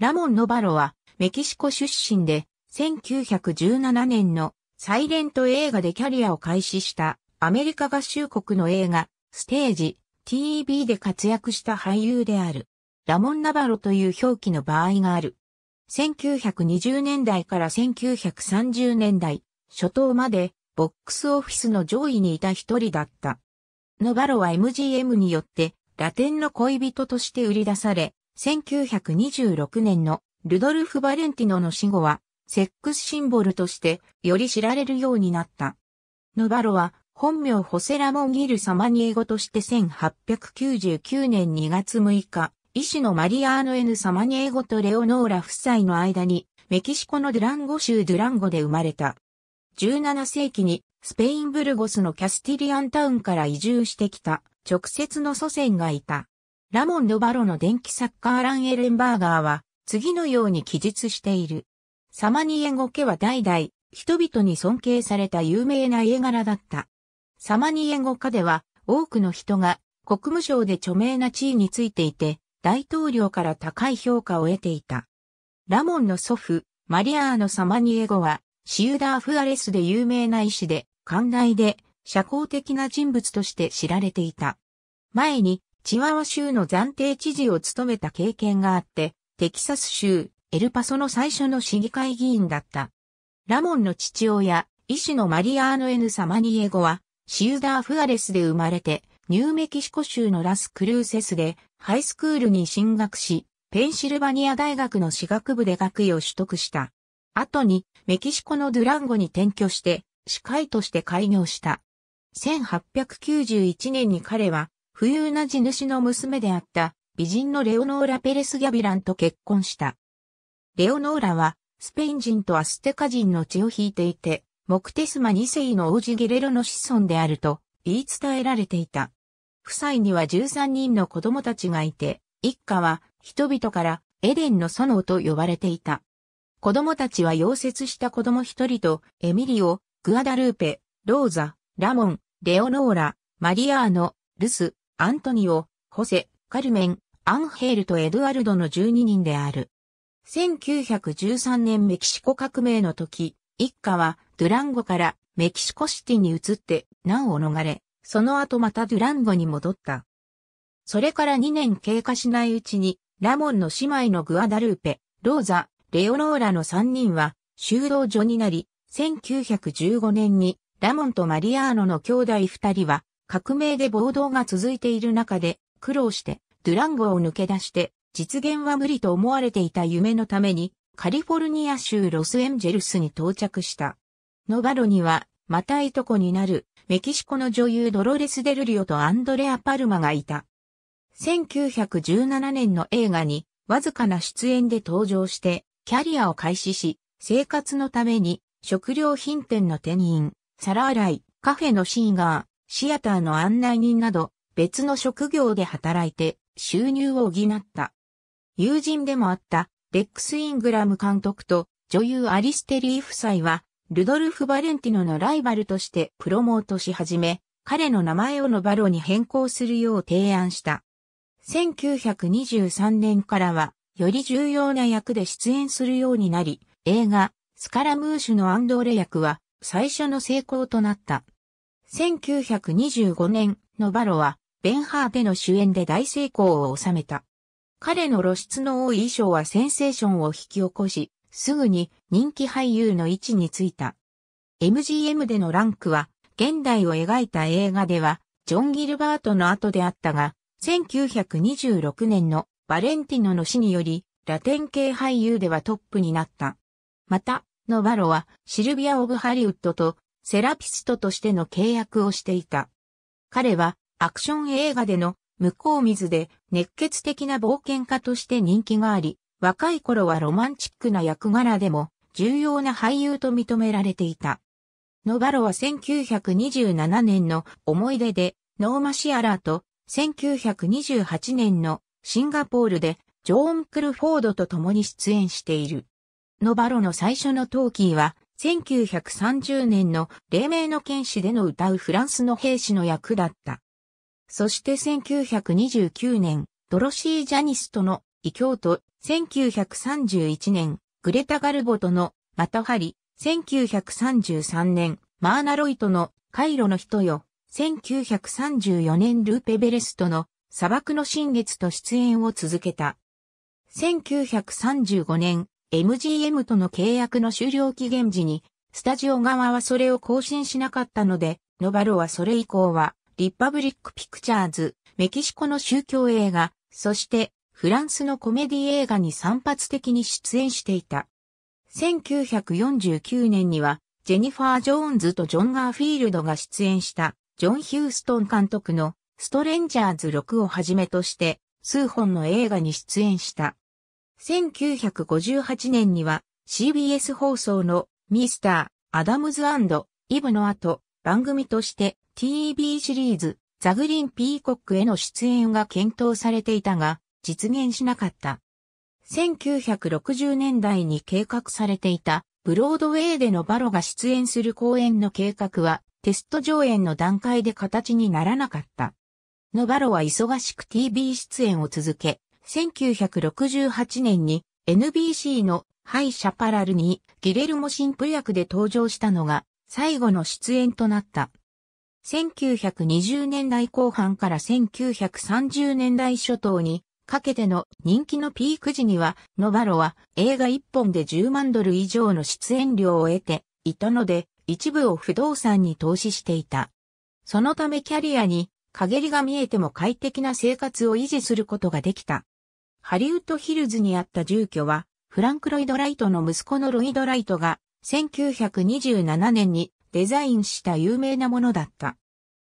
ラモン・ノバロはメキシコ出身で1917年のサイレント映画でキャリアを開始したアメリカ合衆国の映画、ステージ、TV で活躍した俳優である。ラモン・ナバロという表記の場合がある。1920年代から1930年代、初頭までボックスオフィスの上位にいた一人だった。ノバロは MGM によってラテンの恋人として売り出され、1926年のルドルフ・バレンティノの死後は、セックスシンボルとしてより知られるようになった。ヌバロは本名ホセラモン・ギル・サマニエゴとして1899年2月6日、医師のマリアーノ・エヌ・サマニエゴとレオノーラ夫妻の間に、メキシコのドゥランゴ州ドゥランゴで生まれた。17世紀にスペインブルゴスのキャスティリアンタウンから移住してきた直接の祖先がいた。ラモン・ド・バロの電気サッカーラン・エレンバーガーは、次のように記述している。サマニエゴ家は代々、人々に尊敬された有名な家柄だった。サマニエゴ家では、多くの人が、国務省で著名な地位についていて、大統領から高い評価を得ていた。ラモンの祖父、マリアーノ・サマニエゴは、シウダー・フアレスで有名な医師で、寛大で、社交的な人物として知られていた。前に、チワワ州の暫定知事を務めた経験があって、テキサス州、エルパソの最初の市議会議員だった。ラモンの父親、医師のマリアーノ・エヌ・サマニエゴは、シウダー・フアレスで生まれて、ニューメキシコ州のラス・クルーセスで、ハイスクールに進学し、ペンシルバニア大学の私学部で学位を取得した。後に、メキシコのドゥランゴに転居して、司会として開業した。1891年に彼は、富裕な地主の娘であった美人のレオノーラ・ペレス・ギャビランと結婚した。レオノーラはスペイン人とアステカ人の血を引いていて、モクテスマ2世の王子ゲレロの子孫であると言い伝えられていた。夫妻には13人の子供たちがいて、一家は人々からエデンの園と呼ばれていた。子供たちは溶接した子供一人と、エミリオ、グアダルーペ、ローザ、ラモン、レオノーラ、マリアーノ、ルス、アントニオ、ホセ、カルメン、アンヘールとエドワルドの12人である。1913年メキシコ革命の時、一家はドゥランゴからメキシコシティに移って難を逃れ、その後またドゥランゴに戻った。それから2年経過しないうちに、ラモンの姉妹のグアダルーペ、ローザ、レオローラの3人は修道所になり、1915年にラモンとマリアーノの兄弟2人は革命で暴動が続いている中で、苦労して、ドゥランゴを抜け出して、実現は無理と思われていた夢のために、カリフォルニア州ロスエンジェルスに到着した。ノバロには、またいとこになる、メキシコの女優ドロレス・デルリオとアンドレア・パルマがいた。1917年の映画に、わずかな出演で登場して、キャリアを開始し、生活のために、食料品店の店員、皿洗い、カフェのシーガシアターの案内人など、別の職業で働いて収入を補った。友人でもあったレックス・イングラム監督と女優アリステリー夫妻は、ルドルフ・バレンティノのライバルとしてプロモートし始め、彼の名前をノバロに変更するよう提案した。1923年からは、より重要な役で出演するようになり、映画、スカラムーシュのアンドーレ役は、最初の成功となった。1925年、のバロは、ベンハーテの主演で大成功を収めた。彼の露出の多い衣装はセンセーションを引き起こし、すぐに人気俳優の位置についた。MGM でのランクは、現代を描いた映画では、ジョン・ギルバートの後であったが、1926年のバレンティノの死により、ラテン系俳優ではトップになった。また、ノバロはシルビア・オブ・ハリウッドとセラピストとしての契約をしていた。彼はアクション映画での向こう水で熱血的な冒険家として人気があり、若い頃はロマンチックな役柄でも重要な俳優と認められていた。ノバロは1927年の思い出でノーマシアラーと1928年のシンガポールでジョーン・クルフォードと共に出演している。ノバロの最初のトーキーは1930年の黎明の剣士での歌うフランスの兵士の役だった。そして1929年、ドロシー・ジャニスとの異教と、1931年、グレタ・ガルボとのまたハリ、1933年、マーナロイトのカイロの人よ、1934年ルーペ・ベレストの砂漠の新月と出演を続けた。1935年、MGM との契約の終了期限時に、スタジオ側はそれを更新しなかったので、ノバロはそれ以降は、リパブリック・ピクチャーズ、メキシコの宗教映画、そしてフランスのコメディ映画に散発的に出演していた。1949年には、ジェニファー・ジョーンズとジョン・ガーフィールドが出演した、ジョン・ヒューストン監督の、ストレンジャーズ6をはじめとして、数本の映画に出演した。1958年には CBS 放送のミスター・アダムズイブの後、番組として TV シリーズザグリーン・ピーコックへの出演が検討されていたが、実現しなかった。1960年代に計画されていたブロードウェイでのバロが出演する公演の計画はテスト上演の段階で形にならなかった。のバロは忙しく TV 出演を続け、1968年に NBC のハイ・シャパラルにギレルモ・シンプ役で登場したのが最後の出演となった。1920年代後半から1930年代初頭にかけての人気のピーク時には、ノバロは映画1本で10万ドル以上の出演料を得ていたので、一部を不動産に投資していた。そのためキャリアに陰りが見えても快適な生活を維持することができた。ハリウッドヒルズにあった住居は、フランク・ロイド・ライトの息子のロイド・ライトが、1927年にデザインした有名なものだった。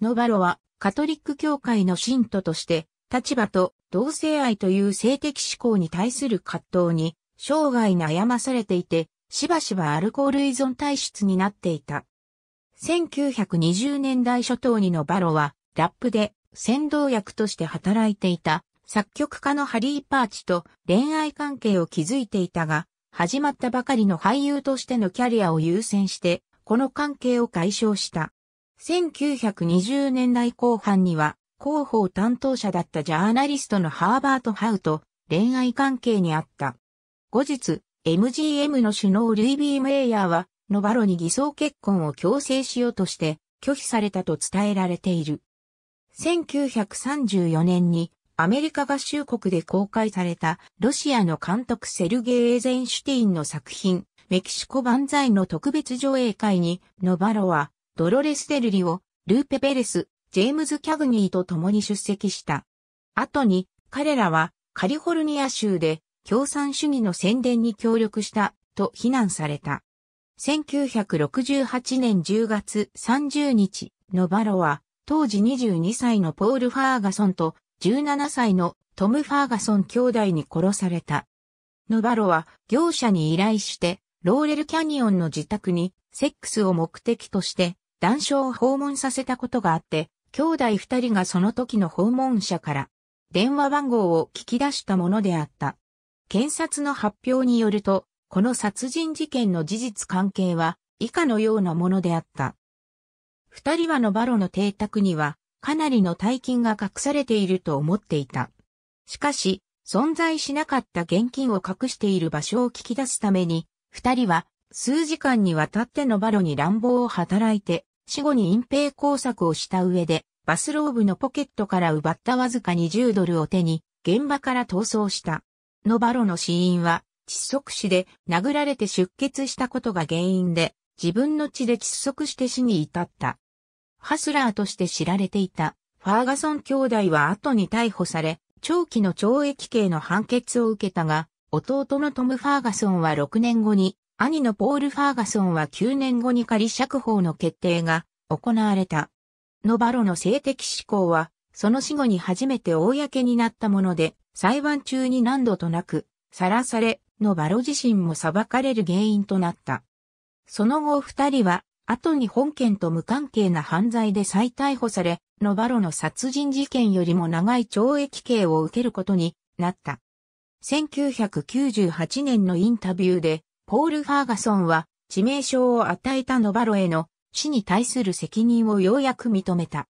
ノバロは、カトリック教会の信徒として、立場と同性愛という性的思考に対する葛藤に、生涯悩まされていて、しばしばアルコール依存体質になっていた。1920年代初頭にノバロは、ラップで先導役として働いていた作曲家のハリー・パーチと恋愛関係を築いていたが、始まったばかりの俳優としてのキャリアを優先して、この関係を解消した。1920年代後半には、広報担当者だったジャーナリストのハーバート・ハウと恋愛関係にあった。後日、MGM の首脳ルイ・ビー・メイヤーは、ノバロに偽装結婚を強制しようとして、拒否されたと伝えられている。1934年にアメリカ合衆国で公開されたロシアの監督セルゲイ・エーゼンシュティンの作品、メキシコ万歳の特別上映会に、ノバロは、ドロレス・デルリを、ルーペ・ペレス、ジェームズ・キャグニーと共に出席した。後に、彼らは、カリフォルニア州で、共産主義の宣伝に協力した、と非難された。1968年10月30日、ノバロは、当時22歳のポール・ファーガソンと17歳のトム・ファーガソン兄弟に殺された。ヌバロは業者に依頼して、ローレルキャニオンの自宅にセックスを目的として談笑を訪問させたことがあって、兄弟二人がその時の訪問者から電話番号を聞き出したものであった。検察の発表によると、この殺人事件の事実関係は以下のようなものであった。二人はノバロの邸宅にはかなりの大金が隠されていると思っていた。しかし、存在しなかった現金を隠している場所を聞き出すために、二人は数時間にわたってのバロに乱暴を働いて、死後に隠蔽工作をした上で、バスローブのポケットから奪ったわずか20ドルを手に、現場から逃走した。のバロの死因は、窒息死で殴られて出血したことが原因で、自分の血で窒息して死に至った。ハスラーとして知られていたファーガソン兄弟は後に逮捕され、長期の懲役刑の判決を受けたが、弟のトム・ファーガソンは6年後に、兄のポール・ファーガソンは9年後に仮釈放の決定が行われた。ノバロの性的指向は、その死後に初めて公になったもので、裁判中に何度となく、さらされ、ノバロ自身も裁かれる原因となった。その後二人は後に本件と無関係な犯罪で再逮捕され、ノバロの殺人事件よりも長い懲役刑を受けることになった。1998年のインタビューで、ポール・ファーガソンは、致命傷を与えたノバロへの死に対する責任をようやく認めた。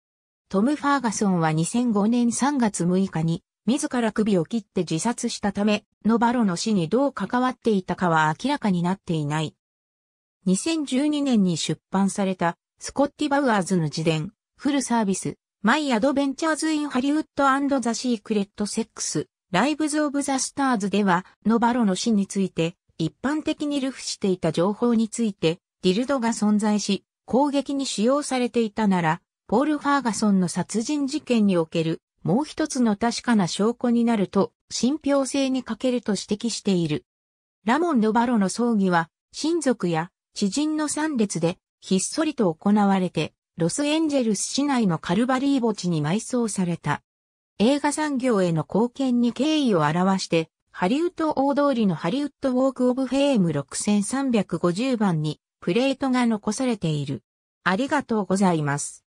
トム・ファーガソンは2005年3月6日に、自ら首を切って自殺したため、ノバロの死にどう関わっていたかは明らかになっていない。2012年に出版された、スコッティ・バウアーズの自伝、フルサービス、マイ・アドベンチャーズ・イン・ハリウッドザ・シークレット・セックス、ライブズ・オブ・ザ・スターズでは、ノバロの死について、一般的に流布していた情報について、ディルドが存在し、攻撃に使用されていたなら、ポール・ファーガソンの殺人事件における、もう一つの確かな証拠になると、信憑性に欠けると指摘している。ラモン・ノバロの葬儀は、親族や知人の参列で、ひっそりと行われて、ロスエンジェルス市内のカルバリー墓地に埋葬された。映画産業への貢献に敬意を表して、ハリウッド大通りのハリウッドウォークオブフェーム6350番にプレートが残されている。ありがとうございます。